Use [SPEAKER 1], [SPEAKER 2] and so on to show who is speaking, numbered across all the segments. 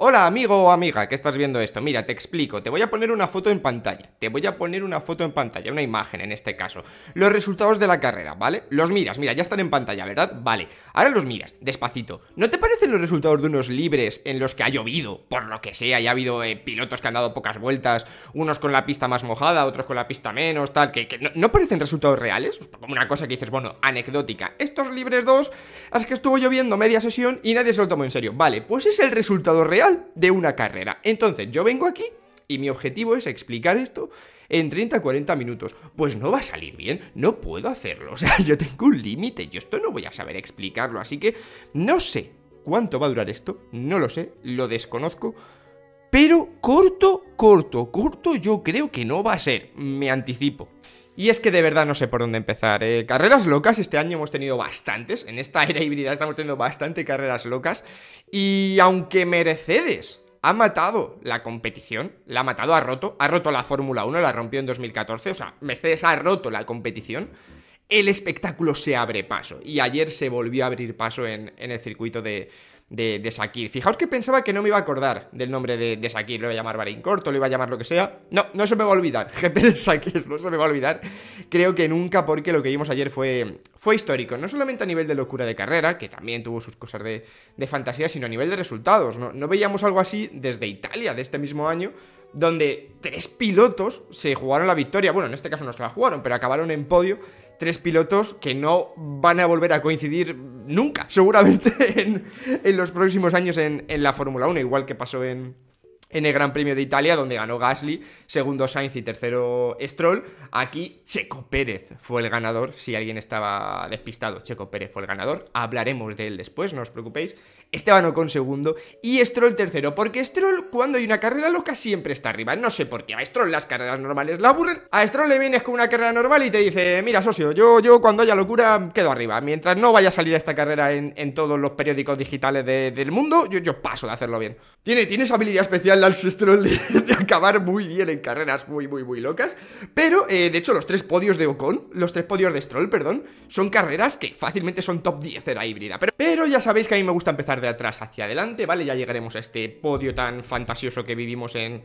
[SPEAKER 1] Hola amigo o amiga que estás viendo esto, mira, te explico, te voy a poner una foto en pantalla, te voy a poner una foto en pantalla, una imagen en este caso, los resultados de la carrera, ¿vale? Los miras, mira, ya están en pantalla, ¿verdad? Vale, ahora los miras, despacito, ¿no te parecen los resultados de unos libres en los que ha llovido, por lo que sea, y ha habido eh, pilotos que han dado pocas vueltas, unos con la pista más mojada, otros con la pista menos, tal, que, no, parecen resultados reales? Pues como una cosa que dices, bueno, anecdótica, estos libres dos, es que estuvo lloviendo media sesión y nadie se lo tomó en serio, vale, pues es el resultado real de una carrera. Entonces, yo vengo aquí y mi objetivo es explicar esto en 30-40 minutos. Pues no va a salir bien, no puedo hacerlo. O sea, yo tengo un límite, yo esto no voy a saber explicarlo. Así que no sé cuánto va a durar esto, no lo sé, lo desconozco. Pero corto, corto, corto yo creo que no va a ser, me anticipo. Y es que de verdad no sé por dónde empezar. ¿eh? carreras locas, este año hemos tenido bastantes. En esta era híbrida estamos teniendo bastante carreras locas. Y aunque Mercedes ha matado la competición, la ha matado, ha roto, ha roto la Fórmula 1, la rompió en 2014, o sea, Mercedes ha roto la competición, el espectáculo se abre paso. Y ayer se volvió a abrir paso en el circuito de, de, de Sakir. Fijaos que pensaba que no me iba a acordar del nombre de, de Sakir, lo iba a llamar Barín Corto, lo iba a llamar lo que sea. No, no se me va a olvidar, GP de Sakir, no se me va a olvidar. Creo que nunca, porque lo que vimos ayer fue, fue histórico, no solamente a nivel de locura de carrera, que también tuvo sus cosas de, fantasía, sino a nivel de resultados. No, no veíamos algo así desde Italia, de este mismo año donde tres pilotos se jugaron la victoria. Bueno, en este caso no se la jugaron, pero acabaron en podio tres pilotos que no van a volver a coincidir nunca, seguramente en, los próximos años en, la Fórmula 1, igual que pasó en, en el Gran Premio de Italia, donde ganó Gasly, segundo Sainz y tercero Stroll. Aquí Checo Pérez fue el ganador, si alguien estaba despistado, Checo Pérez fue el ganador. Hablaremos de él después, no os preocupéis. Esteban Ocon segundo y Stroll tercero, porque Stroll cuando hay una carrera loca siempre está arriba, no sé por qué, a Stroll las carreras normales la aburren, a Stroll le vienes con una carrera normal y te dice, mira socio, yo, yo cuando haya locura quedo arriba, mientras no vaya a salir esta carrera en, todos los periódicos digitales del mundo, yo, paso de hacerlo bien. Tiene, tiene esa habilidad especial al Stroll de, acabar muy bien en carreras muy, muy, muy locas, pero eh, de hecho los tres podios de Ocon, los tres podios de Stroll, perdón, son carreras que fácilmente son top 10 de la híbrida, pero ya sabéis que a mí me gusta empezar de atrás hacia adelante, ¿vale? Ya llegaremos a este podio tan fantasioso que vivimos en,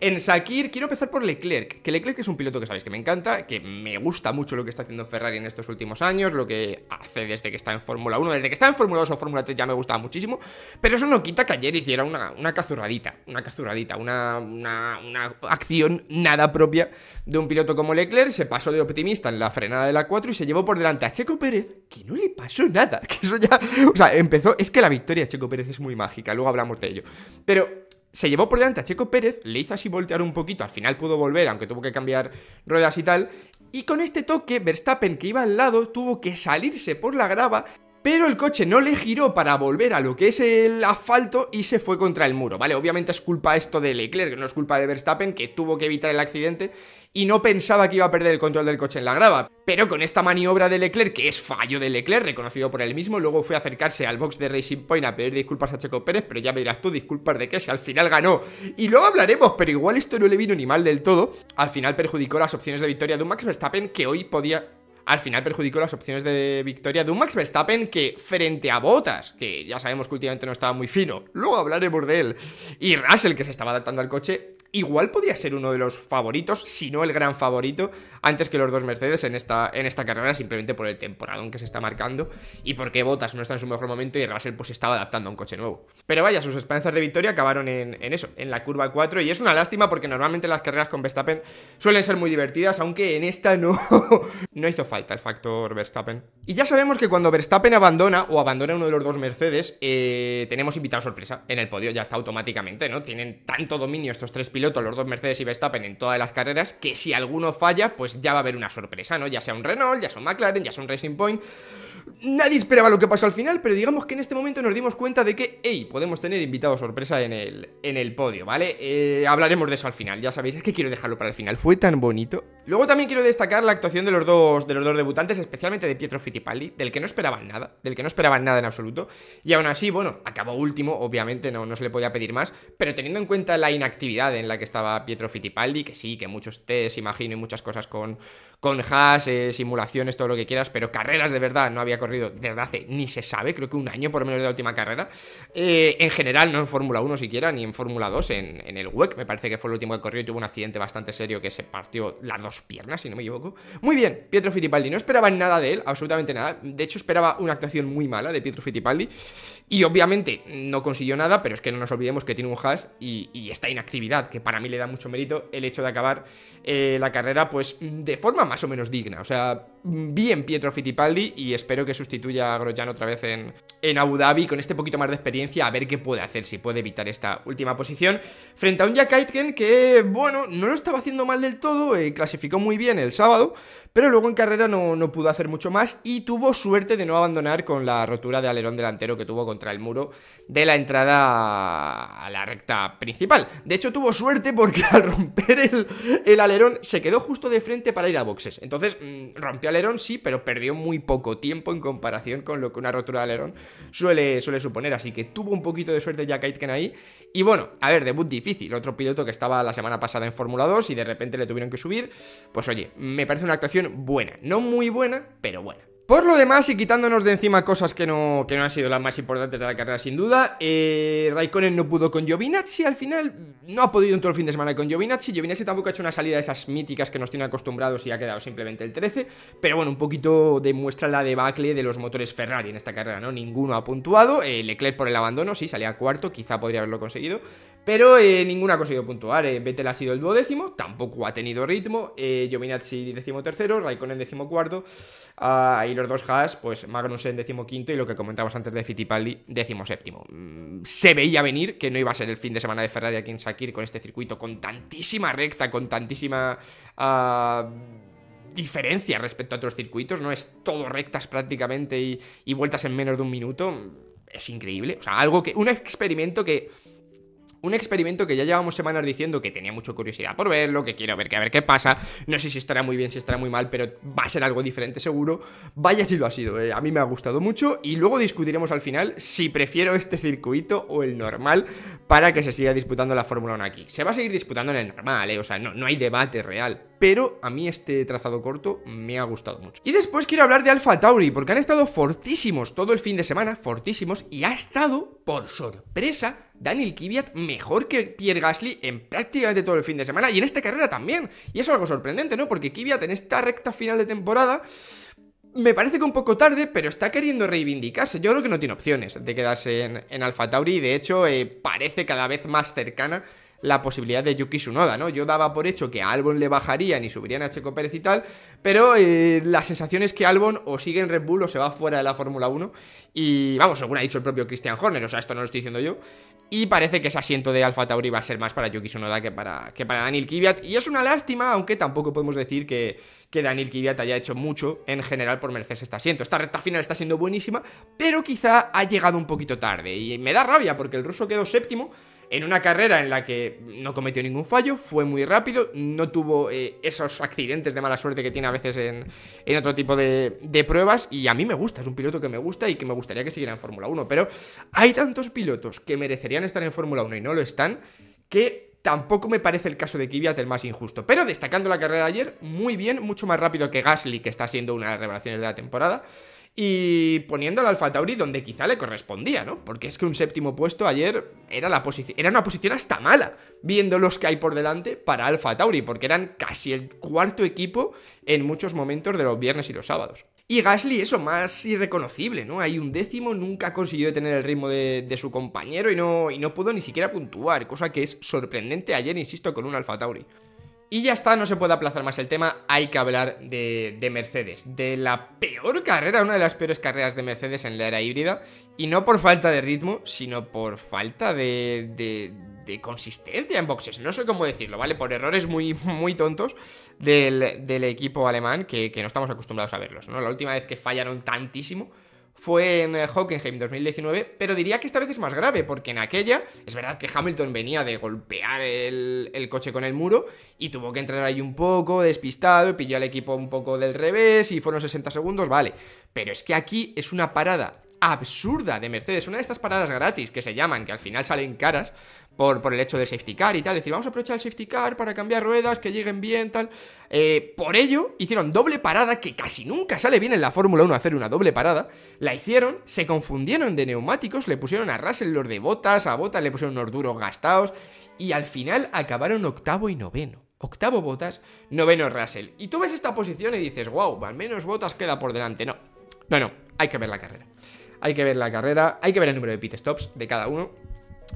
[SPEAKER 1] en Sakir, quiero empezar por Leclerc, que Leclerc es un piloto que sabéis que me encanta, que me gusta mucho lo que está haciendo Ferrari en estos últimos años, lo que hace desde que está en Fórmula 1, desde que está en Fórmula 2 o Fórmula 3 ya me gustaba muchísimo, pero eso no quita que ayer hiciera una, cazurradita, una cazurradita, una, una, acción nada propia de un piloto como Leclerc, se pasó de optimista en la frenada de la 4 y se llevó por delante a Checo Pérez, que no le pasó nada, que eso ya, o sea, empezó, es que la victoria de Checo Pérez es muy mágica, luego hablamos de ello, pero se llevó por delante a Checo Pérez, le hizo así voltear un poquito, al final pudo volver, aunque tuvo que cambiar ruedas y tal. Y con este toque, Verstappen, que iba al lado, tuvo que salirse por la grava pero el coche no le giró para volver a lo que es el asfalto y se fue contra el muro, ¿vale? Obviamente es culpa esto de Leclerc, no es culpa de Verstappen, que tuvo que evitar el accidente y no pensaba que iba a perder el control del coche en la grava. Pero con esta maniobra de Leclerc, que es fallo de Leclerc, reconocido por él mismo, luego fue a acercarse al box de Racing Point a pedir disculpas a Checo Pérez, pero ya me dirás tú, disculpas de qué, si al final ganó. Y luego hablaremos, pero igual esto no le vino ni mal del todo. Al final perjudicó las opciones de victoria de un Max Verstappen que hoy podía al final perjudicó las opciones de victoria de un Max Verstappen que frente a Botas, que ya sabemos que últimamente no estaba muy fino, luego hablaremos de él, y Russell que se estaba adaptando al coche, igual podía ser uno de los favoritos, si no el gran favorito, antes que los dos Mercedes en esta, en esta carrera, simplemente por el temporadón que se está marcando y porque Bottas no está en su mejor momento y Russell pues estaba adaptando a un coche nuevo. Pero vaya, sus esperanzas de victoria acabaron en, eso, en la curva 4 y es una lástima porque normalmente las carreras con Verstappen suelen ser muy divertidas, aunque en esta no, no hizo falta el factor Verstappen. Y ya sabemos que cuando Verstappen abandona o abandona uno de los dos Mercedes, eh, tenemos invitado sorpresa en el podio, ya está automáticamente, ¿no? Tienen tanto dominio estos tres pilotos, los dos Mercedes y Verstappen en todas las carreras, que si alguno falla, pues pues ya va a haber una sorpresa, ¿no? Ya sea un Renault, ya sea un McLaren, ya son Racing Point. Nadie esperaba lo que pasó al final, pero digamos que en este momento nos dimos cuenta de que, hey, podemos tener invitado sorpresa en el, en el podio, ¿vale? Eh, hablaremos de eso al final, ya sabéis, es que quiero dejarlo para el final, fue tan bonito. Luego también quiero destacar la actuación de los dos, de los dos debutantes, especialmente de Pietro Fittipaldi, del que no esperaban nada, del que no esperaban nada en absoluto, y aún así, bueno, acabó último, obviamente no, no se le podía pedir más, pero teniendo en cuenta la inactividad en la que estaba Pietro Fittipaldi, que sí, que muchos test, imagino, y muchas cosas con, con hash, eh, simulaciones, todo lo que quieras, pero carreras de verdad no había corrido desde hace ni se sabe, creo que un año por lo menos de la última carrera. Eh, en general, no en Fórmula 1 siquiera, ni en Fórmula 2, en, en, el WEC, me parece que fue el último que corrió y tuvo un accidente bastante serio que se partió las dos piernas, si no me equivoco. Muy bien, Pietro Fittipaldi, no esperaba nada de él, absolutamente nada. De hecho, esperaba una actuación muy mala de Pietro Fittipaldi y obviamente no consiguió nada, pero es que no nos olvidemos que tiene un hash y, esta inactividad, que para mí le da mucho mérito el hecho de acabar eh, la carrera pues de forma más o menos digna. O sea, bien Pietro Fittipaldi y espero que sustituya a Grosjean otra vez en, Abu Dhabi con este poquito más de experiencia a ver qué puede hacer, si puede evitar esta última posición. Frente a un Jack Aitken que, bueno, no lo estaba haciendo mal del todo, eh, clasificó muy bien el sábado, pero luego en carrera no, no pudo hacer mucho más y tuvo suerte de no abandonar con la rotura de alerón delantero que tuvo contra el muro de la entrada a la recta principal. De hecho, tuvo suerte porque al romper el, alerón se quedó justo de frente para ir a boxes. Entonces, mm, rompió alerón, sí, pero perdió muy poco tiempo en comparación con lo que una rotura de alerón suele, suele suponer. Así que tuvo un poquito de suerte ya Aitken ahí. Y bueno, a ver, debut difícil. Otro piloto que estaba la semana pasada en Fórmula 2 y de repente le tuvieron que subir. Pues oye, me parece una actuación buena. No muy buena, pero buena. Por lo demás, y quitándonos de encima cosas que no, que no han sido las más importantes de la carrera, sin duda, eh, Raikkonen no pudo con Giovinazzi al final, no ha podido en todo el fin de semana con Giovinazzi, Giovinazzi tampoco ha hecho una salida de esas míticas que nos tiene acostumbrados y ha quedado simplemente el 13, pero bueno, un poquito demuestra la debacle de los motores Ferrari en esta carrera, ¿no? Ninguno ha puntuado, eh, Leclerc por el abandono, sí, salía cuarto, quizá podría haberlo conseguido, pero eh, ninguno ha conseguido puntuar. Eh, Vettel ha sido el duodécimo, tampoco ha tenido ritmo. Eh, Giovinazzi decimotercero, Raikkonen decimocuarto. ahí ahí los dos has, pues Magnus Magnussen quinto. y lo que comentábamos antes de Fittipaldi décimo séptimo. Mm, se veía venir que no iba a ser el fin de semana de Ferrari aquí en Sakir con este circuito, con tantísima recta, con tantísima... Ah, diferencia respecto a otros circuitos, no es todo rectas prácticamente y, y vueltas en menos de un minuto, es increíble. O sea, algo que. Un experimento que un experimento que ya llevamos semanas diciendo que tenía mucha curiosidad por verlo, que quiero ver, que a ver qué pasa. No sé si estará muy bien, si estará muy mal, pero va a ser algo diferente seguro. Vaya si lo ha sido, eh. a mí me ha gustado mucho y luego discutiremos al final si prefiero este circuito o el normal para que se siga disputando la Fórmula 1 aquí. Se va a seguir disputando en el normal, eh, o sea, no, no hay debate real, pero a mí este trazado corto me ha gustado mucho. Y después quiero hablar de Alfa Tauri, porque han estado fortísimos todo el fin de semana, fortísimos, y ha estado, por sorpresa, Daniel Kvyat mejor que Pierre Gasly en prácticamente todo el fin de semana y en esta carrera también. Y eso es algo sorprendente, ¿no? Porque Kvyat en esta recta final de temporada me parece que un poco tarde, pero está queriendo reivindicarse. Yo creo que no tiene opciones de quedarse en, en Alfa Tauri. De hecho, eh, parece cada vez más cercana la posibilidad de Yuki Tsunoda, ¿no? Yo daba por hecho que a Albon le bajarían y subirían a Checo Pérez y tal, pero eh, la sensación es que Albon o sigue en Red Bull o se va fuera de la Fórmula 1 y, vamos, según ha dicho el propio Christian Horner, o sea, esto no lo estoy diciendo yo, y parece que ese asiento de Alfa Tauri va a ser más para Yuki Sonoda que para, que para Daniel Kiviat. Y es una lástima, aunque tampoco podemos decir que, que Daniel Kiviat haya hecho mucho en general por merecerse este asiento. Esta recta final está siendo buenísima, pero quizá ha llegado un poquito tarde. Y me da rabia porque el ruso quedó séptimo, en una carrera en la que no cometió ningún fallo, fue muy rápido, no tuvo eh, esos accidentes de mala suerte que tiene a veces en, otro tipo de, de, pruebas y a mí me gusta, es un piloto que me gusta y que me gustaría que siguiera en Fórmula 1, pero hay tantos pilotos que merecerían estar en Fórmula 1 y no lo están, que tampoco me parece el caso de Kvyat el más injusto, pero destacando la carrera de ayer, muy bien, mucho más rápido que Gasly, que está siendo una de las revelaciones de la temporada y poniendo al Alfa Tauri donde quizá le correspondía, ¿no? Porque es que un séptimo puesto ayer era, la era una posición hasta mala, viendo los que hay por delante para Alfa Tauri, porque eran casi el cuarto equipo en muchos momentos de los viernes y los sábados. Y Gasly, eso, más irreconocible, ¿no? Hay un décimo, nunca consiguió detener el ritmo de, su compañero y no, y no pudo ni siquiera puntuar, cosa que es sorprendente ayer, insisto, con un Alfa Tauri. Y ya está, no se puede aplazar más el tema, hay que hablar de, Mercedes, de la peor carrera, una de las peores carreras de Mercedes en la era híbrida, y no por falta de ritmo, sino por falta de, de, consistencia en boxes, no sé cómo decirlo, ¿vale? Por errores muy, muy tontos del, equipo alemán que, que, no estamos acostumbrados a verlos, ¿no? La última vez que fallaron tantísimo fue en eh, Hockenheim 2019, pero diría que esta vez es más grave, porque en aquella es verdad que Hamilton venía de golpear el, coche con el muro y tuvo que entrar ahí un poco despistado, pilló al equipo un poco del revés y fueron 60 segundos, vale. Pero es que aquí es una parada absurda de Mercedes, una de estas paradas gratis que se llaman, que al final salen caras, por, el hecho de safety car y tal. decir, vamos a aprovechar el safety car para cambiar ruedas, que lleguen bien, tal. Eh, por ello, hicieron doble parada, que casi nunca sale bien en la Fórmula 1 hacer una doble parada. La hicieron, se confundieron de neumáticos, le pusieron a Russell los de botas, a botas le pusieron unos duros gastados. Y al final acabaron octavo y noveno octavo Botas, noveno Russell. Y tú ves esta posición y dices, wow, al menos Botas queda por delante. No, no, no, hay que ver la carrera. Hay que ver la carrera, hay que ver el número de pit stops de cada uno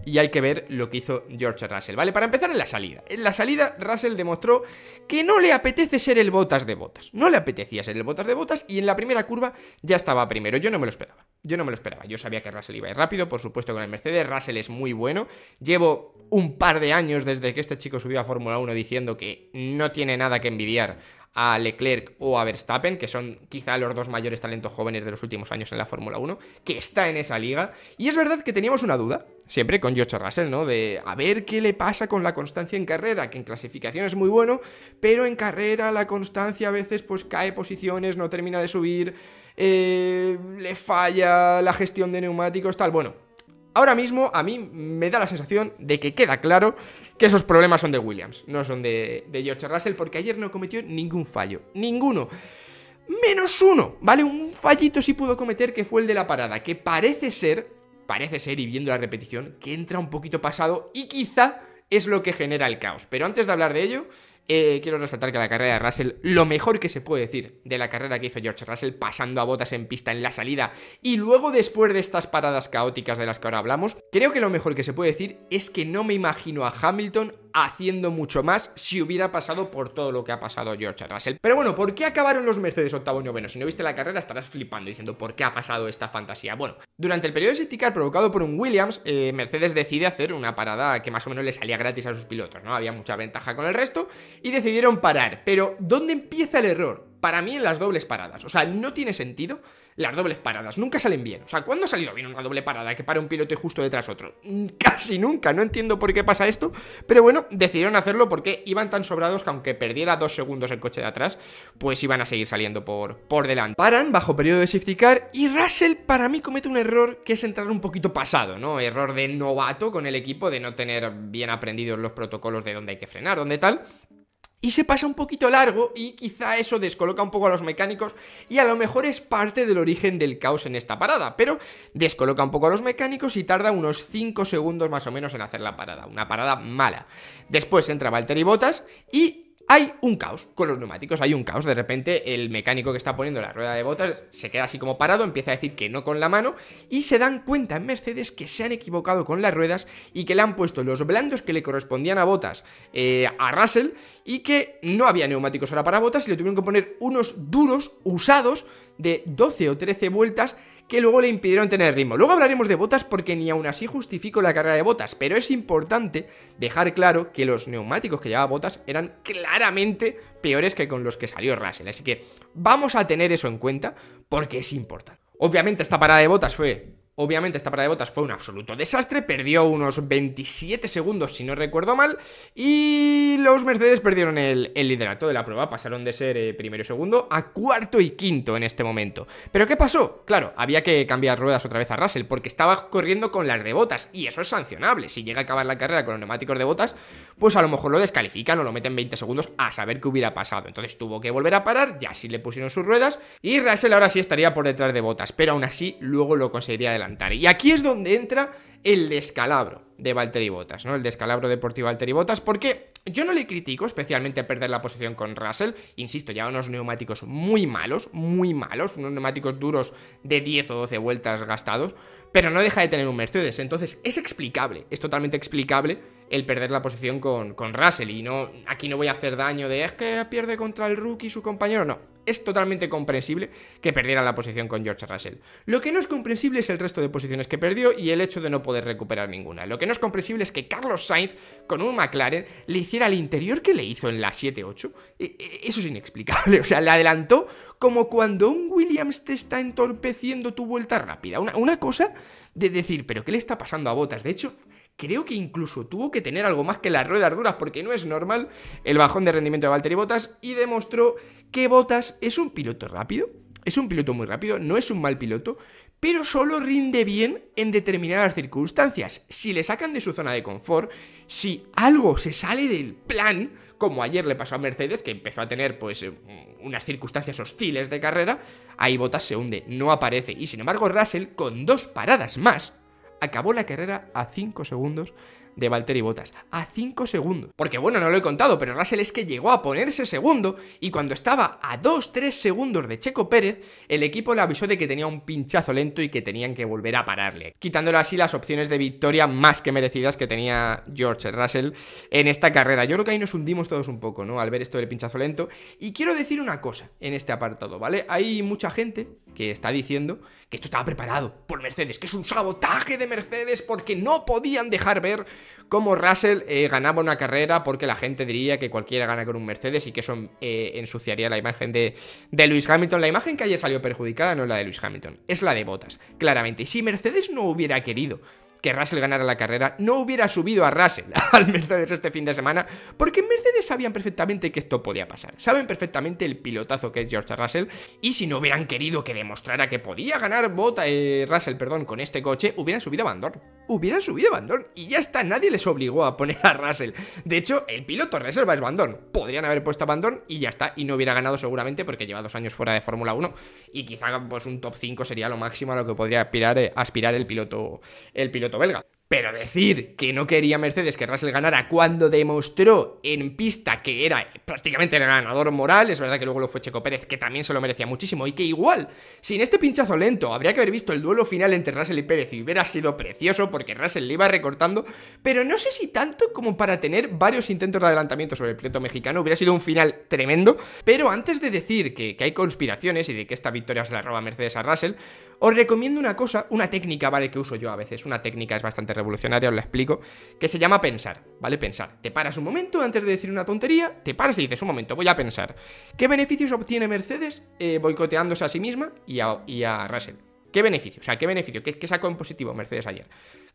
[SPEAKER 1] y hay que ver lo que hizo George Russell, ¿vale? Para empezar en la salida. En la salida Russell demostró que no le apetece ser el botas de botas. No le apetecía ser el botas de botas y en la primera curva ya estaba primero. Yo no me lo esperaba. Yo no me lo esperaba. Yo sabía que Russell iba a ir rápido, por supuesto con el Mercedes. Russell es muy bueno. Llevo un par de años desde que este chico subió a Fórmula 1 diciendo que no tiene nada que envidiar a Leclerc o a Verstappen, que son quizá los dos mayores talentos jóvenes de los últimos años en la Fórmula 1, que está en esa liga. Y es verdad que teníamos una duda, siempre con George Russell, ¿no? De a ver qué le pasa con la constancia en carrera, que en clasificación es muy bueno, pero en carrera la constancia a veces pues cae posiciones, no termina de subir, eh, le falla la gestión de neumáticos, tal. Bueno, Ahora mismo a mí me da la sensación de que queda claro que esos problemas son de Williams, no son de, George Russell, porque ayer no cometió ningún fallo, ninguno. Menos uno, ¿vale? Un fallito sí pudo cometer que fue el de la parada, que parece ser, parece ser, y viendo la repetición, que entra un poquito pasado y quizá es lo que genera el caos. Pero antes de hablar de ello, eh, quiero resaltar que la carrera de Russell, lo mejor que se puede decir de la carrera que hizo George Russell, pasando a botas en pista en la salida y luego después de estas paradas caóticas de las que ahora hablamos, creo que lo mejor que se puede decir es que no me imagino a Hamilton haciendo mucho más si hubiera pasado por todo lo que ha pasado George Russell. Pero bueno, ¿por qué acabaron los Mercedes octavo y noveno? Si no viste la carrera estarás flipando diciendo ¿por qué ha pasado esta fantasía? Bueno, durante el periodo de provocado por un Williams, eh, Mercedes decide hacer una parada que más o menos le salía gratis a sus pilotos, ¿no? Había mucha ventaja con el resto y decidieron parar. Pero, ¿dónde empieza el error? para mí en las dobles paradas. O sea, no tiene sentido las dobles paradas. Nunca salen bien. O sea, ¿cuándo ha salido bien una doble parada que para un piloto y justo detrás otro? Casi nunca. No entiendo por qué pasa esto. Pero bueno, decidieron hacerlo porque iban tan sobrados que aunque perdiera dos segundos el coche de atrás, pues iban a seguir saliendo por, por delante. Paran bajo periodo de safety car y Russell para mí comete un error que es entrar un poquito pasado, ¿no? Error de novato con el equipo de no tener bien aprendidos los protocolos de dónde hay que frenar, dónde tal y se pasa un poquito largo y quizá eso descoloca un poco a los mecánicos y a lo mejor es parte del origen del caos en esta parada, pero descoloca un poco a los mecánicos y tarda unos 5 segundos más o menos en hacer la parada, una parada mala. Después entra Valtteri botas y hay un caos con los neumáticos, hay un caos. De repente el mecánico que está poniendo la rueda de botas se queda así como parado, empieza a decir que no con la mano y se dan cuenta en Mercedes que se han equivocado con las ruedas y que le han puesto los blandos que le correspondían a botas eh, a Russell y que no había neumáticos ahora para botas y le tuvieron que poner unos duros usados de 12 o 13 vueltas que luego le impidieron tener ritmo. Luego hablaremos de botas porque ni aún así justifico la carrera de botas, pero es importante dejar claro que los neumáticos que llevaba botas eran claramente peores que con los que salió Russell. Así que vamos a tener eso en cuenta porque es importante. Obviamente esta parada de botas fue Obviamente esta parada de botas fue un absoluto desastre, perdió unos 27 segundos si no recuerdo mal y los Mercedes perdieron el, liderato de la prueba, pasaron de ser eh, primero y segundo a cuarto y quinto en este momento. Pero ¿qué pasó? Claro, había que cambiar ruedas otra vez a Russell porque estaba corriendo con las de botas y eso es sancionable. Si llega a acabar la carrera con los neumáticos de botas, pues a lo mejor lo descalifican o lo meten 20 segundos a saber qué hubiera pasado. Entonces tuvo que volver a parar, ya sí le pusieron sus ruedas y Russell ahora sí estaría por detrás de botas, pero aún así luego lo conseguiría adelante. Y aquí es donde entra el descalabro de Valtteri Bottas, ¿no? El descalabro deportivo de Valtteri Bottas, porque yo no le critico especialmente perder la posición con Russell, insisto, ya unos neumáticos muy malos, muy malos, unos neumáticos duros de 10 o 12 vueltas gastados, pero no deja de tener un Mercedes, entonces es explicable, es totalmente explicable el perder la posición con, con Russell, y no, aquí no voy a hacer daño de, es que pierde contra el rookie su compañero, no, es totalmente comprensible que perdiera la posición con George Russell. Lo que no es comprensible es el resto de posiciones que perdió y el hecho de no poder recuperar ninguna. Lo que no es comprensible es que Carlos Sainz, con un McLaren, le hiciera el interior que le hizo en la 7-8. E, e, eso es inexplicable. O sea, le adelantó como cuando un Williams te está entorpeciendo tu vuelta rápida. Una, cosa de decir, pero ¿qué le está pasando a Botas? De hecho, creo que incluso tuvo que tener algo más que las ruedas duras, porque no es normal el bajón de rendimiento de Valtteri Bottas y demostró que Bottas es un piloto rápido, es un piloto muy rápido, no es un mal piloto, pero solo rinde bien en determinadas circunstancias. Si le sacan de su zona de confort, si algo se sale del plan, como ayer le pasó a Mercedes, que empezó a tener pues eh, unas circunstancias hostiles de carrera, ahí Bottas se hunde, no aparece. Y sin embargo, Russell, con dos paradas más, acabó la carrera a 5 segundos de Valtteri botas A 5 segundos. Porque bueno, no lo he contado, pero Russell es que llegó a ponerse segundo y cuando estaba a 2-3 segundos de Checo Pérez, el equipo le avisó de que tenía un pinchazo lento y que tenían que volver a pararle. Quitándole así las opciones de victoria más que merecidas que tenía George Russell en esta carrera. Yo creo que ahí nos hundimos todos un poco, ¿no? Al ver esto del pinchazo lento. Y quiero decir una cosa en este apartado, ¿vale? Hay mucha gente que está diciendo que esto estaba preparado por Mercedes, que es un sabotaje de Mercedes porque no podían dejar ver cómo Russell eh, ganaba una carrera porque la gente diría que cualquiera gana con un Mercedes y que eso eh, ensuciaría la imagen de, de Lewis Hamilton. La imagen que ayer salió perjudicada no es la de Lewis Hamilton, es la de Botas, claramente. Y si Mercedes no hubiera querido que Russell ganara la carrera, no hubiera subido a Russell al Mercedes este fin de semana, porque en Mercedes sabían perfectamente que esto podía pasar. Saben perfectamente el pilotazo que es George Russell, y si no hubieran querido que demostrara que podía ganar Bota, eh, Russell con este coche, hubieran subido a Van Hubieran subido a Van y ya está, nadie les obligó a poner a Russell. De hecho, el piloto reserva es Van Podrían haber puesto a Van y ya está, y no hubiera ganado seguramente porque lleva dos años fuera de Fórmula 1, y quizá pues un top 5 sería lo máximo a lo que podría aspirar, eh, aspirar el piloto el piloto belga. Pero decir que no quería Mercedes que Russell ganara cuando demostró en pista que era prácticamente el ganador moral, es verdad que luego lo fue Checo Pérez, que también se lo merecía muchísimo, y que igual, sin este pinchazo lento, habría que haber visto el duelo final entre Russell y Pérez y hubiera sido precioso porque Russell le iba recortando, pero no sé si tanto como para tener varios intentos de adelantamiento sobre el piloto mexicano, hubiera sido un final tremendo, pero antes de decir que, que hay conspiraciones y de que esta victoria se la roba Mercedes a Russell, os recomiendo una cosa, una técnica, ¿vale? Que uso yo a veces. Una técnica es bastante revolucionaria, os la explico. Que se llama pensar, ¿vale? Pensar. Te paras un momento antes de decir una tontería, te paras y dices, un momento, voy a pensar. ¿Qué beneficios obtiene Mercedes eh, boicoteándose a sí misma y a, y a Russell? ¿Qué beneficio? O sea, ¿qué beneficio? ¿Qué, qué sacó en positivo Mercedes ayer?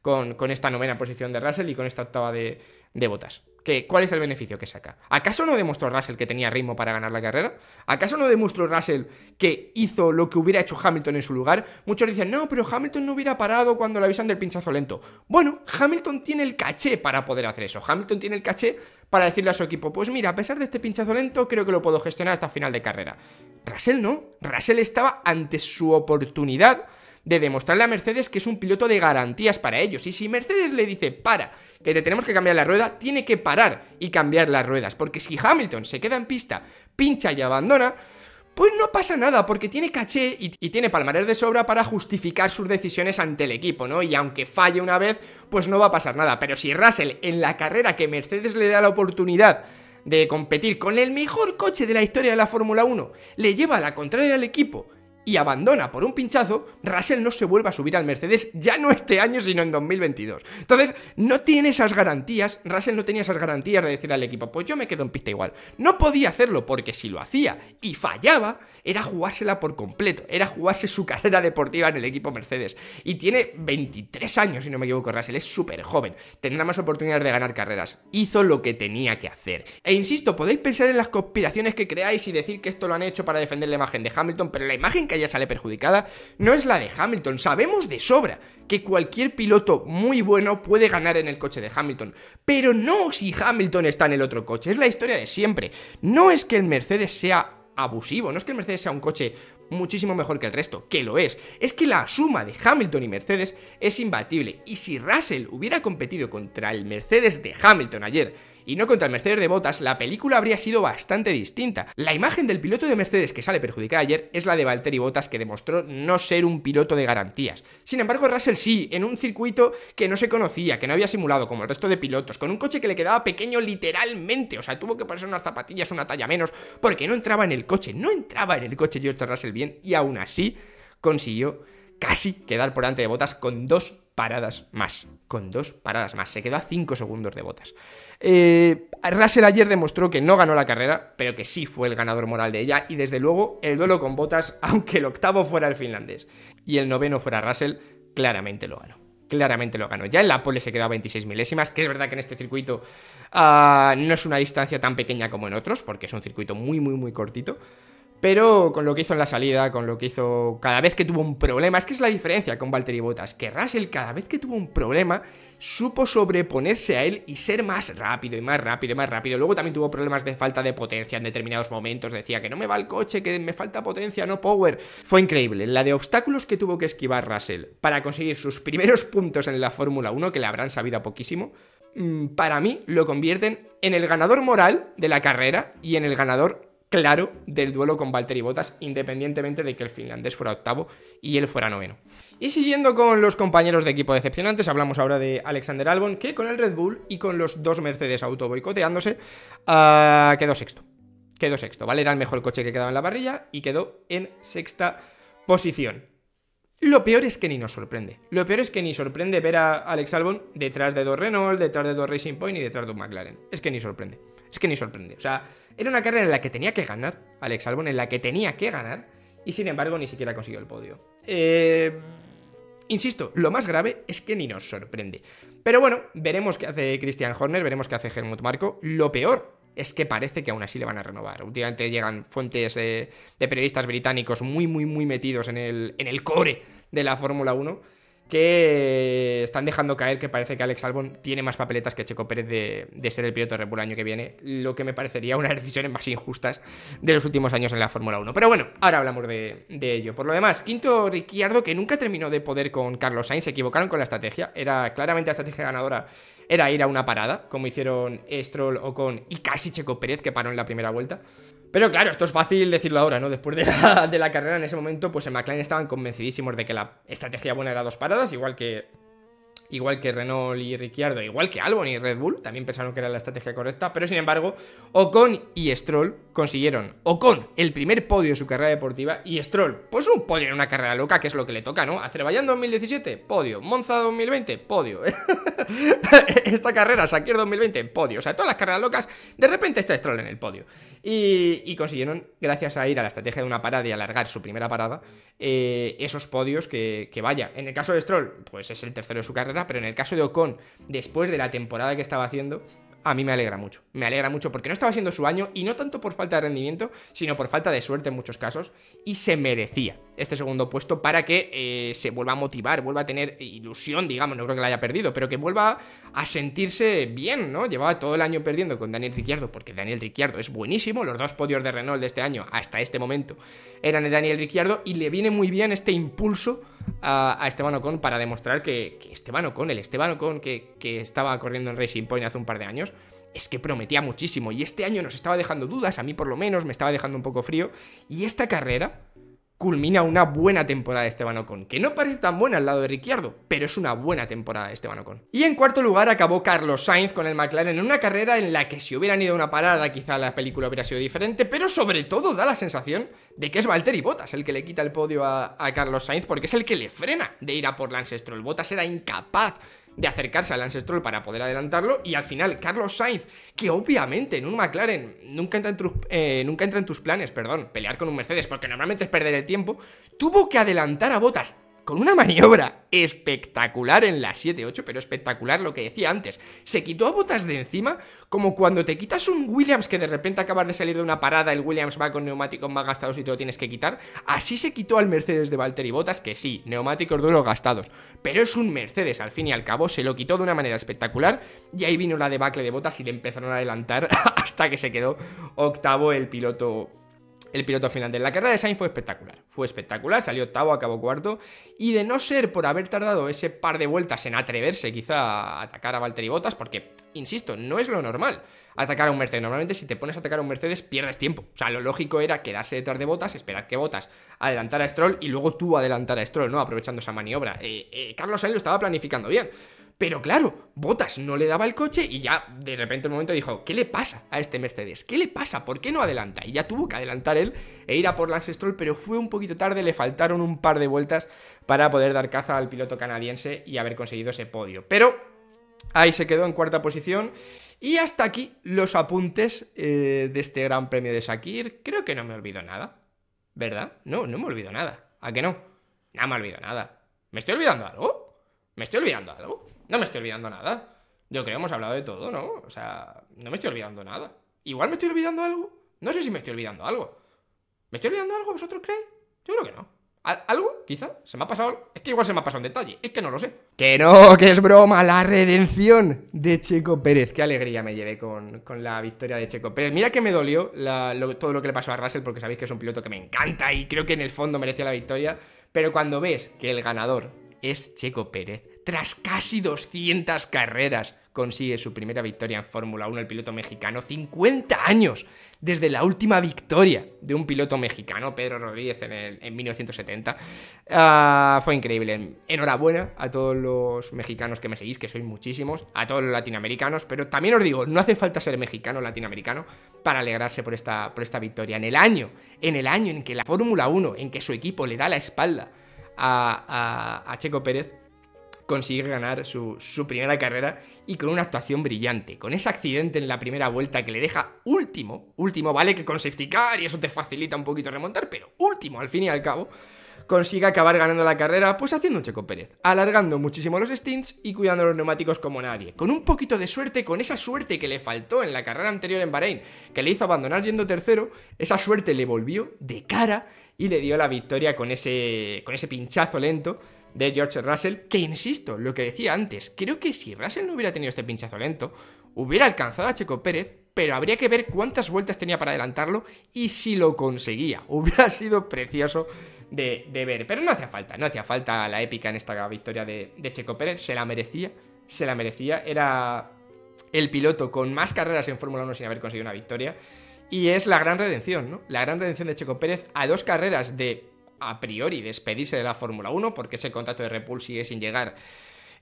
[SPEAKER 1] Con, con, esta novena posición de Russell y con esta octava de, de botas. ¿Qué, ¿Cuál es el beneficio que saca? ¿Acaso no demostró Russell que tenía ritmo para ganar la carrera? ¿Acaso no demostró Russell que hizo lo que hubiera hecho Hamilton en su lugar? Muchos dicen, no, pero Hamilton no hubiera parado cuando le avisan del pinchazo lento. Bueno, Hamilton tiene el caché para poder hacer eso. Hamilton tiene el caché para decirle a su equipo, pues mira, a pesar de este pinchazo lento, creo que lo puedo gestionar hasta final de carrera. Russell no. Russell estaba ante su oportunidad de demostrarle a Mercedes que es un piloto de garantías para ellos. Y si Mercedes le dice, para, que te tenemos que cambiar la rueda, tiene que parar y cambiar las ruedas. Porque si Hamilton se queda en pista, pincha y abandona, pues no pasa nada, porque tiene caché y, tiene palmarés de sobra para justificar sus decisiones ante el equipo, ¿no? Y aunque falle una vez, pues no va a pasar nada. Pero si Russell, en la carrera que Mercedes le da la oportunidad de competir con el mejor coche de la historia de la Fórmula 1, le lleva a la contraria al equipo y abandona por un pinchazo, Russell no se vuelve a subir al Mercedes ya no este año, sino en 2022. Entonces, no tiene esas garantías, Russell no tenía esas garantías de decir al equipo, pues yo me quedo en pista igual. No podía hacerlo porque si lo hacía y fallaba, era jugársela por completo, era jugarse su carrera deportiva en el equipo Mercedes. Y tiene 23 años, si no me equivoco, Russell, es súper joven, tendrá más oportunidades de ganar carreras. Hizo lo que tenía que hacer. E insisto, podéis pensar en las conspiraciones que creáis y decir que esto lo han hecho para defender la imagen de Hamilton, pero la imagen que ya sale perjudicada no es la de Hamilton, sabemos de sobra que cualquier piloto muy bueno puede ganar en el coche de Hamilton. Pero no si Hamilton está en el otro coche, es la historia de siempre. No es que el Mercedes sea abusivo. No es que el Mercedes sea un coche muchísimo mejor que el resto, que lo es. Es que la suma de Hamilton y Mercedes es imbatible. Y si Russell hubiera competido contra el Mercedes de Hamilton ayer, y no contra el Mercedes de Botas, la película habría sido bastante distinta. La imagen del piloto de Mercedes que sale perjudicada ayer es la de Valtteri Botas que demostró no ser un piloto de garantías. Sin embargo, Russell sí, en un circuito que no se conocía, que no había simulado como el resto de pilotos, con un coche que le quedaba pequeño literalmente, o sea, tuvo que ponerse unas zapatillas una talla menos, porque no entraba en el coche, no entraba en el coche George Russell bien, y aún así consiguió casi quedar por delante de Botas con dos paradas más. Con dos paradas más. Se quedó a 5 segundos de Botas. Eh, Russell ayer demostró que no ganó la carrera, pero que sí fue el ganador moral de ella y desde luego el duelo con botas, aunque el octavo fuera el finlandés y el noveno fuera Russell, claramente lo ganó. Claramente lo ganó. Ya en la pole se quedó a 26 milésimas, que es verdad que en este circuito ah, no es una distancia tan pequeña como en otros, porque es un circuito muy, muy, muy cortito. Pero con lo que hizo en la salida, con lo que hizo cada vez que tuvo un problema, es que es la diferencia con Valtteri Bottas, que Russell cada vez que tuvo un problema supo sobreponerse a él y ser más rápido y más rápido y más rápido. Luego también tuvo problemas de falta de potencia en determinados momentos, decía que no me va el coche, que me falta potencia, no power. Fue increíble la de obstáculos que tuvo que esquivar Russell para conseguir sus primeros puntos en la Fórmula 1, que le habrán sabido a poquísimo, mm, para mí lo convierten en el ganador moral de la carrera y en el ganador claro del duelo con Valtteri Bottas, independientemente de que el finlandés fuera octavo y él fuera noveno. Y siguiendo con los compañeros de equipo decepcionantes, hablamos ahora de Alexander Albon, que con el Red Bull y con los dos Mercedes auto boicoteándose, ah, quedó sexto. Quedó sexto, ¿vale? Era el mejor coche que quedaba en la parrilla y quedó en sexta posición. Lo peor es que ni nos sorprende. Lo peor es que ni sorprende ver a Alex Albon detrás de dos Renault, detrás de dos Racing Point y detrás de un McLaren. Es que ni sorprende es que ni sorprende. O sea, era una carrera en la que tenía que ganar, Alex Albon, en la que tenía que ganar, y sin embargo ni siquiera consiguió el podio. Eh, insisto, lo más grave es que ni nos sorprende. Pero bueno, veremos qué hace Christian Horner, veremos qué hace Helmut Marco. Lo peor es que parece que aún así le van a renovar. Últimamente llegan fuentes de, periodistas británicos muy, muy, muy metidos en el, en el core de la Fórmula 1 que están dejando caer que parece que Alex Albon tiene más papeletas que Checo Pérez de, ser el piloto de Red Bull el año que viene, lo que me parecería una de las decisiones más injustas de los últimos años en la Fórmula 1. Pero bueno, ahora hablamos de, ello. Por lo demás, quinto Ricciardo que nunca terminó de poder con Carlos Sainz, se equivocaron con la estrategia, era claramente la estrategia ganadora era ir a una parada, como hicieron Stroll o con y casi Checo Pérez que paró en la primera vuelta. Pero claro, esto es fácil decirlo ahora, ¿no? Después de la, carrera en ese momento, pues en McLaren estaban convencidísimos de que la estrategia buena era dos paradas, igual que igual que Renault y Ricciardo, igual que Albon y Red Bull, también pensaron que era la estrategia correcta, pero sin embargo, Ocon y Stroll consiguieron. Ocon, el primer podio de su carrera deportiva, y Stroll, pues un podio en una carrera loca, que es lo que le toca, ¿no? Azerbaiyán 2017, podio. Monza 2020, podio. esta carrera, Sakier 2020 en podio. O sea, todas las carreras locas, de repente está Stroll en el podio. Y, consiguieron, gracias a ir a la estrategia de una parada y alargar su primera parada, eh, esos podios que, que, vaya. En el caso de Stroll, pues es el tercero de su carrera, pero en el caso de Ocon, después de la temporada que estaba haciendo, a mí me alegra mucho. Me alegra mucho porque no estaba siendo su año y no tanto por falta de rendimiento, sino por falta de suerte en muchos casos. Y se merecía este segundo puesto para que eh, se vuelva a motivar, vuelva a tener ilusión, digamos, no creo que la haya perdido, pero que vuelva a sentirse bien, ¿no? Llevaba todo el año perdiendo con Daniel Ricciardo porque Daniel Ricciardo es buenísimo. Los dos podios de Renault de este año hasta este momento eran de Daniel Ricciardo y le viene muy bien este impulso a, Esteban Ocon para demostrar que, Esteban Ocon, el Esteban Ocon que, que estaba corriendo en Racing Point hace un par de años, es que prometía muchísimo y este año nos estaba dejando dudas, a mí por lo menos me estaba dejando un poco frío, y esta carrera culmina una buena temporada de Esteban Ocon, que no parece tan buena al lado de Ricciardo, pero es una buena temporada de Esteban Ocon. Y en cuarto lugar acabó Carlos Sainz con el McLaren en una carrera en la que si hubieran ido a una parada quizá la película hubiera sido diferente, pero sobre todo da la sensación de que es Valtteri Bottas el que le quita el podio a, Carlos Sainz porque es el que le frena de ir a por Lance Stroll. Bottas era incapaz de acercarse al Lance Stroll para poder adelantarlo y al final Carlos Sainz, que obviamente en un McLaren nunca entra en tus, eh, nunca entra en tus planes, perdón, pelear con un Mercedes porque normalmente es perder el tiempo, tuvo que adelantar a Botas con una maniobra espectacular en la 7-8, pero espectacular lo que decía antes. Se quitó a botas de encima como cuando te quitas un Williams que de repente acabas de salir de una parada, el Williams va con neumáticos más gastados y te lo tienes que quitar. Así se quitó al Mercedes de Valtteri Botas, que sí, neumáticos duros gastados, pero es un Mercedes al fin y al cabo, se lo quitó de una manera espectacular y ahí vino la debacle de Botas y le empezaron a adelantar hasta que se quedó octavo el piloto el piloto de La carrera de Sainz fue espectacular, fue espectacular, salió octavo, acabó cuarto, y de no ser por haber tardado ese par de vueltas en atreverse quizá a atacar a Valtteri Bottas, porque, insisto, no es lo normal atacar a un Mercedes. Normalmente si te pones a atacar a un Mercedes pierdes tiempo. O sea, lo lógico era quedarse detrás de Bottas, esperar que Bottas adelantara a Stroll y luego tú adelantar a Stroll, ¿no? Aprovechando esa maniobra. Eh, eh, Carlos Sainz lo estaba planificando bien. Pero claro, Botas no le daba el coche y ya de repente un momento dijo, ¿qué le pasa a este Mercedes? ¿Qué le pasa? ¿Por qué no adelanta? Y ya tuvo que adelantar él e ir a por Lance Stroll, pero fue un poquito tarde, le faltaron un par de vueltas para poder dar caza al piloto canadiense y haber conseguido ese podio. Pero ahí se quedó en cuarta posición. Y hasta aquí los apuntes eh, de este Gran Premio de Sakir. Creo que no me olvido nada, ¿verdad? No, no me olvido nada. ¿A qué no? No me olvido nada. ¿Me estoy olvidando algo? ¿Me estoy olvidando algo? No me estoy olvidando nada. Yo creo que hemos hablado de todo, ¿no? O sea, no me estoy olvidando nada. Igual me estoy olvidando algo. No sé si me estoy olvidando algo. ¿Me estoy olvidando algo, vosotros creéis? Yo creo que no. ¿Algo? Quizá. Se me ha pasado. Algo? Es que igual se me ha pasado un detalle. Es que no lo sé. Que no, que es broma. La redención de Checo Pérez. Qué alegría me llevé con, la victoria de Checo Pérez. Mira que me dolió todo lo que le pasó a Russell porque sabéis que es un piloto que me encanta y creo que en el fondo merece la victoria. Pero cuando ves que el ganador es Checo Pérez, tras casi 200 carreras, consigue su primera victoria en Fórmula 1 el piloto mexicano, 50 años desde la última victoria de un piloto mexicano, Pedro Rodríguez, en, 1970. Ah, fue increíble. Enhorabuena a todos los mexicanos que me seguís, que sois muchísimos, a todos los latinoamericanos, pero también os digo, no hace falta ser mexicano o latinoamericano para alegrarse por esta, por esta victoria. En el año, en el año en que la Fórmula 1, en que su equipo le da la espalda a Checo Pérez, consigue ganar su, primera carrera y con una actuación brillante. Con ese accidente en la primera vuelta que le deja último, último, vale que con safety car y eso te facilita un poquito remontar, pero último al fin y al cabo, consigue acabar ganando la carrera pues haciendo un Checo Pérez, alargando muchísimo los stints y cuidando los neumáticos como nadie. Con un poquito de suerte, con esa suerte que le faltó en la carrera anterior en Bahrein, que le hizo abandonar yendo tercero, esa suerte le volvió de cara y le dio la victoria con ese, con ese pinchazo lento de George Russell, que insisto, lo que decía antes, creo que si Russell no hubiera tenido este pinchazo lento, hubiera alcanzado a Checo Pérez, pero habría que ver cuántas vueltas tenía para adelantarlo y si lo conseguía. Hubiera sido precioso de, ver, pero no hacía falta, no hacía falta la épica en esta victoria de, de Checo Pérez, se la merecía, se la merecía, era el piloto con más carreras en Fórmula 1 sin haber conseguido una victoria. Y es la gran redención, ¿no? La gran redención de Checo Pérez a dos carreras de a priori despedirse de la Fórmula 1 porque ese contrato de Repul sigue sin llegar.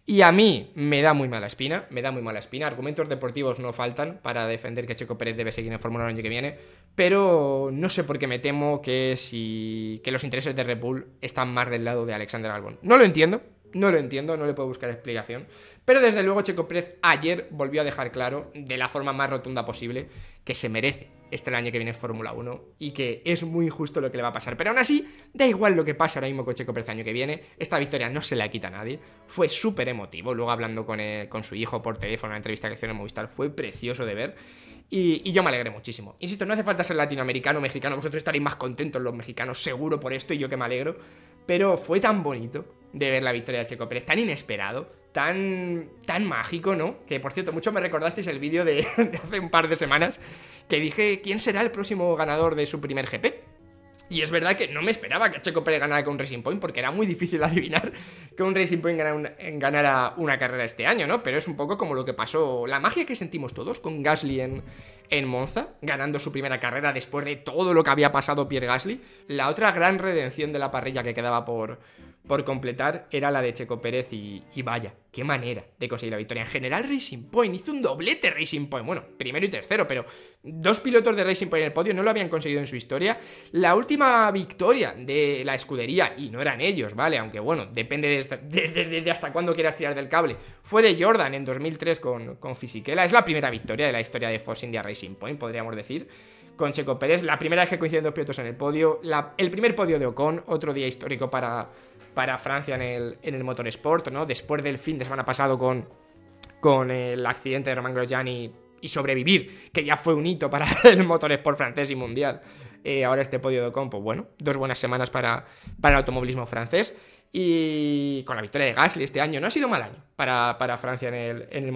[SPEAKER 1] Y a mí me da muy mala espina, me da muy mala espina. Argumentos deportivos no faltan para defender que Checo Pérez debe seguir en Fórmula 1 el año que viene, pero no sé por qué me temo que, si, que los intereses de Red están más del lado de Alexander Albon. No lo entiendo, no lo entiendo, no le puedo buscar explicación. Pero desde luego Checo Pérez ayer volvió a dejar claro, de la forma más rotunda posible, que se merece este el año que viene Fórmula 1 y que es muy injusto lo que le va a pasar. Pero aún así, da igual lo que pase ahora mismo con Checo Pérez el año que viene, esta victoria no se la quita a nadie. Fue súper emotivo, luego hablando con, eh, su hijo por teléfono, En la entrevista que hicieron en Movistar, fue precioso de ver. Y, y, yo me alegré muchísimo. Insisto, no hace falta ser latinoamericano o mexicano, vosotros estaréis más contentos los mexicanos, seguro por esto, y yo que me alegro. Pero fue tan bonito de ver la victoria de Checo Pérez, tan inesperado, tan, tan mágico, ¿no? Que por cierto, mucho me recordasteis el vídeo de, hace un par de semanas que dije quién será el próximo ganador de su primer GP. Y es verdad que no me esperaba que Checo Pérez ganara con Racing Point, porque era muy difícil adivinar que un Racing Point ganara una, una carrera este año, ¿no? Pero es un poco como lo que pasó, la magia que sentimos todos con Gasly en, en Monza, ganando su primera carrera después de todo lo que había pasado Pierre Gasly. La otra gran redención de la parrilla que quedaba por, por completar era la de Checo Pérez y, vaya, qué manera de conseguir la victoria. En general, Racing Point hizo un doblete Racing Point. Bueno, primero y tercero, pero dos pilotos de Racing Point en el podio no lo habían conseguido en su historia. La última victoria de la escudería, y no eran ellos, ¿vale? Aunque bueno, depende de, hasta cuándo quieras tirar del cable. Fue de Jordan en 2003 con, con Es la primera victoria de la historia de Force India Racing Point, podríamos decir con Checo Pérez. La primera vez que coinciden dos pilotos en el podio, el primer podio de Ocon, otro día histórico para, para Francia en el, en el Motorsport, ¿no? Después del fin de semana pasado con, con el accidente de Román Grosjean y, sobrevivir, que ya fue un hito para el sport francés y mundial. Eh, ahora este podio de Ocon, pues bueno, dos buenas semanas para, para el automovilismo francés. Y con la victoria de Gasly este año, no ha sido mal año para, Francia en el, en el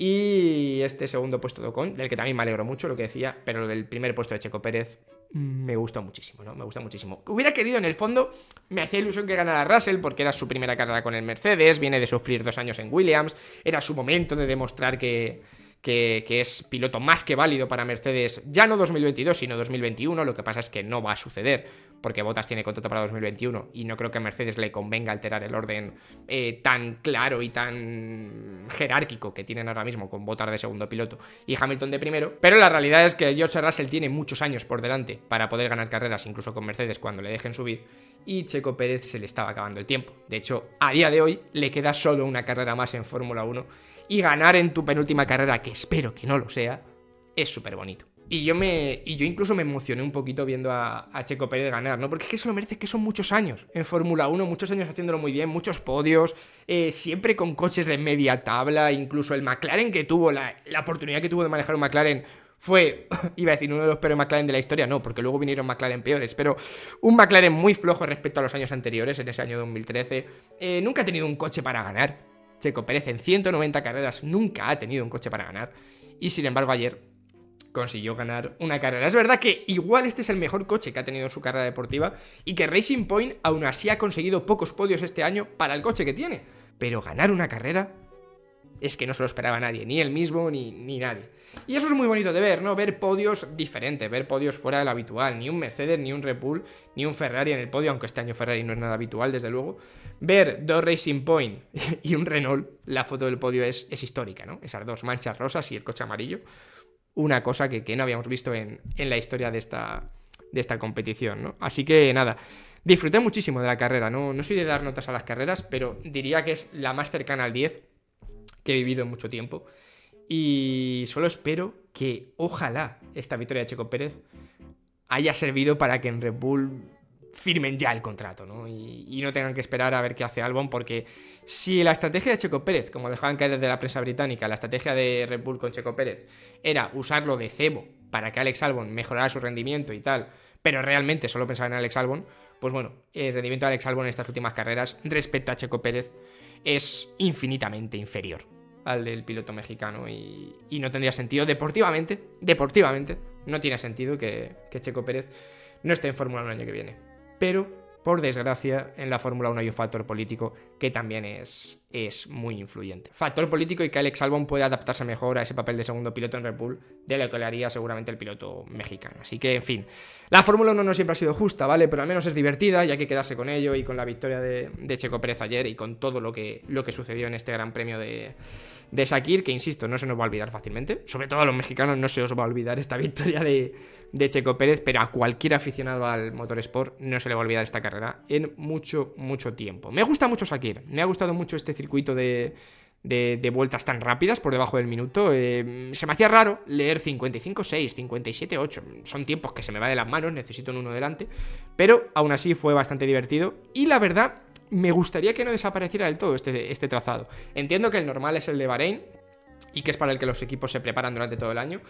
[SPEAKER 1] y este segundo puesto de Ocon, del que también me alegro mucho, lo que decía, pero del primer puesto de Checo Pérez me gustó muchísimo, ¿no? Me gusta muchísimo. Hubiera querido, en el fondo, me hacía ilusión que ganara Russell porque era su primera carrera con el Mercedes, viene de sufrir dos años en Williams, era su momento de demostrar que, que, que, es piloto más que válido para Mercedes, ya no 2022, sino 2021. Lo que pasa es que no va a suceder porque Bottas tiene contrato para 2021 y no creo que a Mercedes le convenga alterar el orden eh, tan claro y tan jerárquico que tienen ahora mismo con Bottas de segundo piloto y Hamilton de primero. Pero la realidad es que George Russell tiene muchos años por delante para poder ganar carreras, incluso con Mercedes cuando le dejen subir. Y Checo Pérez se le estaba acabando el tiempo. De hecho, a día de hoy le queda solo una carrera más en Fórmula 1 y ganar en tu penúltima carrera, que espero que no lo sea, es súper bonito. Y yo, me, y yo incluso me emocioné un poquito viendo a, Checo Pérez ganar, ¿no? Porque es que se lo merece, que son muchos años en Fórmula 1, muchos años haciéndolo muy bien, muchos podios, eh, siempre con coches de media tabla, incluso el McLaren que tuvo, la, oportunidad que tuvo de manejar un McLaren fue, iba a decir, uno de los peores McLaren de la historia, no, porque luego vinieron McLaren peores, pero un McLaren muy flojo respecto a los años anteriores, en ese año 2013, eh, nunca ha tenido un coche para ganar. Checo Pérez en 190 carreras nunca ha tenido un coche para ganar. Y sin embargo ayer consiguió ganar una carrera. Es verdad que igual este es el mejor coche que ha tenido en su carrera deportiva y que Racing Point aún así ha conseguido pocos podios este año para el coche que tiene. Pero ganar una carrera es que no se lo esperaba nadie, ni él mismo ni, ni nadie. Y eso es muy bonito de ver, ¿no? Ver podios diferentes, ver podios fuera del habitual. Ni un Mercedes, ni un Red ni un Ferrari en el podio, aunque este año Ferrari no es nada habitual, desde luego. Ver dos Racing Point y un Renault, la foto del podio es, es histórica, ¿no? Esas dos manchas rosas y el coche amarillo una cosa que, no habíamos visto en, la historia de esta, de esta competición. ¿no? Así que nada, disfruté muchísimo de la carrera, ¿no? no soy de dar notas a las carreras, pero diría que es la más cercana al 10 que he vivido en mucho tiempo. Y solo espero que ojalá esta victoria de Checo Pérez haya servido para que en Red Bull firmen ya el contrato, ¿no? Y, no tengan que esperar a ver qué hace Albon, porque si la estrategia de Checo Pérez, como dejaban caer de la prensa británica, la estrategia de Red Bull con Checo Pérez era usarlo de cebo para que Alex Albon mejorara su rendimiento y tal, pero realmente solo pensaba en Alex Albon, pues bueno, el rendimiento de Alex Albon en estas últimas carreras respecto a Checo Pérez es infinitamente inferior al del piloto mexicano y, no tendría sentido deportivamente, deportivamente, no tiene sentido que, que Checo Pérez no esté en Fórmula 1 el año que viene pero por desgracia, en la Fórmula 1 hay un factor político que también es, es muy influyente. Factor político y que Alex Albon puede adaptarse mejor a ese papel de segundo piloto en Red Bull de lo que le haría seguramente el piloto mexicano. Así que, en fin, la Fórmula 1 no siempre ha sido justa, ¿vale? Pero al menos es divertida y hay que quedarse con ello y con la victoria de, de Checo Pérez ayer y con todo lo que, lo que sucedió en este Gran Premio de de Shakir, que insisto, no se nos va a olvidar fácilmente. Sobre todo a los mexicanos no se os va a olvidar esta victoria de, de Checo Pérez, pero a cualquier aficionado al motorsport no se le va a olvidar esta carrera en mucho, mucho tiempo. Me gusta mucho Shakir, me ha gustado mucho este circuito de, de, vueltas tan rápidas por debajo del minuto. Eh, se me hacía raro leer 55-6, 57-8. Son tiempos que se me va de las manos, necesito un uno delante. Pero aún así fue bastante divertido. Y la verdad me gustaría que no desapareciera del todo este, este trazado. Entiendo que el normal es el de Bahrein y que es para el que los equipos se preparan durante todo el año.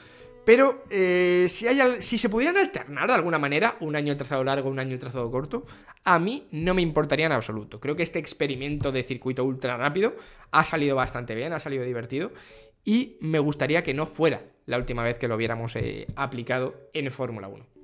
[SPEAKER 1] Pero eh, si, se pudieran alternar de alguna manera, un año el trazado largo, un año el trazado corto, a mí no me importaría en absoluto. Creo que este experimento de circuito ultra rápido ha salido bastante bien, ha salido divertido y me gustaría que no fuera la última vez que lo hubiéramos eh, aplicado en Fórmula 1.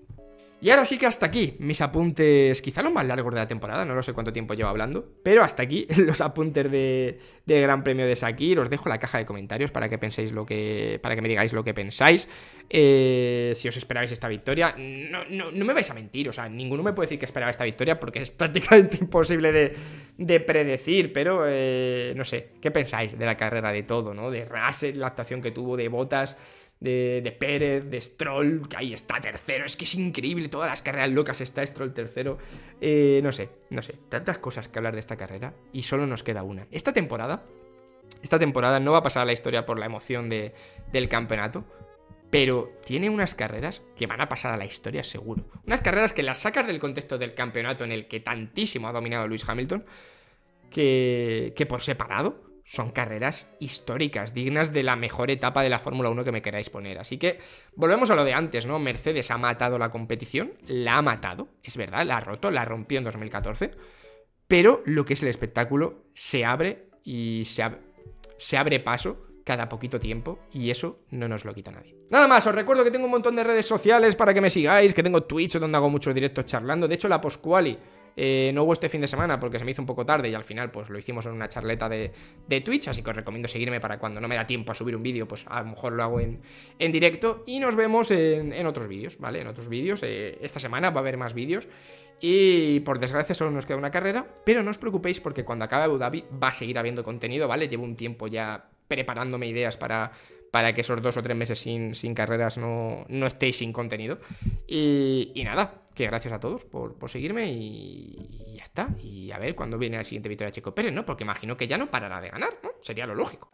[SPEAKER 1] Y ahora sí que hasta aquí mis apuntes, quizá los más largos de la temporada, no lo sé cuánto tiempo llevo hablando, pero hasta aquí los apuntes de, de Gran Premio de Saki. Os dejo la caja de comentarios para que penséis lo que, para que me digáis lo que pensáis, eh, si os esperabais esta victoria. No, me vais a mentir, o sea, ninguno me puede decir que esperaba esta victoria porque es prácticamente imposible de, predecir, pero eh, no sé, ¿qué pensáis de la carrera de todo, no? De Russell, la actuación que tuvo, de Botas de, Pérez, de Stroll, que ahí está tercero, es que es increíble, todas las carreras locas está Stroll tercero, eh, no sé, no sé, tantas cosas que hablar de esta carrera y solo nos queda una. Esta temporada, esta temporada no va a pasar a la historia por la emoción de, del campeonato, pero tiene unas carreras que van a pasar a la historia seguro. Unas carreras que las sacas del contexto del campeonato en el que tantísimo ha dominado Luis Hamilton, que, que por separado son carreras históricas, dignas de la mejor etapa de la Fórmula 1 que me queráis poner. Así que volvemos a lo de antes, ¿no? Mercedes ha matado la competición, la ha matado, es verdad, la ha roto, la rompió en 2014, pero lo que es el espectáculo se abre y se, se abre paso cada poquito tiempo y eso no nos lo quita nadie. Nada más, os recuerdo que tengo un montón de redes sociales para que me sigáis, que tengo Twitch donde hago muchos directos charlando, de hecho la Posquali eh, no hubo este fin de semana porque se me hizo un poco tarde y al final pues lo hicimos en una charleta de, de Twitch, así que os recomiendo seguirme para cuando no me da tiempo a subir un vídeo, pues a lo mejor lo hago en, directo y nos vemos en, en, otros vídeos, ¿vale? En otros vídeos, eh, esta semana va a haber más vídeos y por desgracia solo nos queda una carrera, pero no os preocupéis porque cuando acabe Abu Dhabi va a seguir habiendo contenido, ¿vale? Llevo un tiempo ya preparándome ideas para, para que esos dos o tres meses sin, carreras no, estéis sin contenido. Y, nada, que gracias a todos por, seguirme y, ya está. Y a ver cuándo viene la siguiente victoria de Chico Pérez, ¿no? Porque imagino que ya no parará de ganar, ¿no? Sería lo lógico.